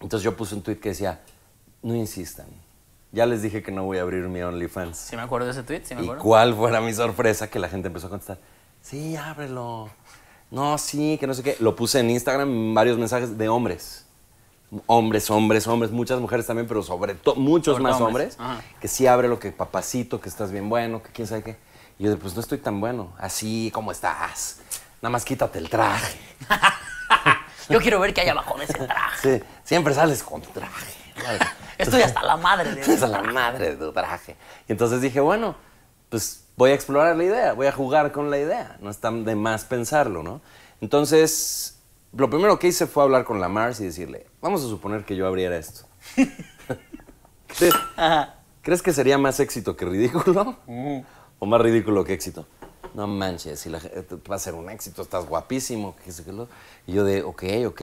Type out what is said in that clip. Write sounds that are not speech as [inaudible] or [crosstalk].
Entonces yo puse un tweet que decía, no insistan. Ya les dije que no voy a abrir mi OnlyFans. Sí, me acuerdo de ese tweet, ¿Y cuál fuera mi sorpresa? Que la gente empezó a contestar, sí, ábrelo. No, sí, que no sé qué. Lo puse en Instagram varios mensajes de hombres. Hombres, hombres, hombres, muchas mujeres también, pero sobre todo muchos más hombres, que sí ábrelo, que papacito, que estás bien bueno, que quién sabe qué. Y yo, pues no estoy tan bueno, así ¿cómo estás. Nada más quítate el traje. [laughs] Yo quiero ver qué hay abajo de ese traje. Sí, siempre sales con traje. Estoy hasta la madre de Estoy la madre de tu traje. Y entonces dije, bueno, pues voy a explorar la idea, voy a jugar con la idea. No está de más pensarlo, ¿no? Entonces, lo primero que hice fue hablar con la Mars y decirle, vamos a suponer que yo abriera esto. [laughs] ¿Crees, que sería más éxito que ridículo? ¿O más ridículo que éxito? no manches, y la, va a ser un éxito, estás guapísimo. Y yo de, ok, ok,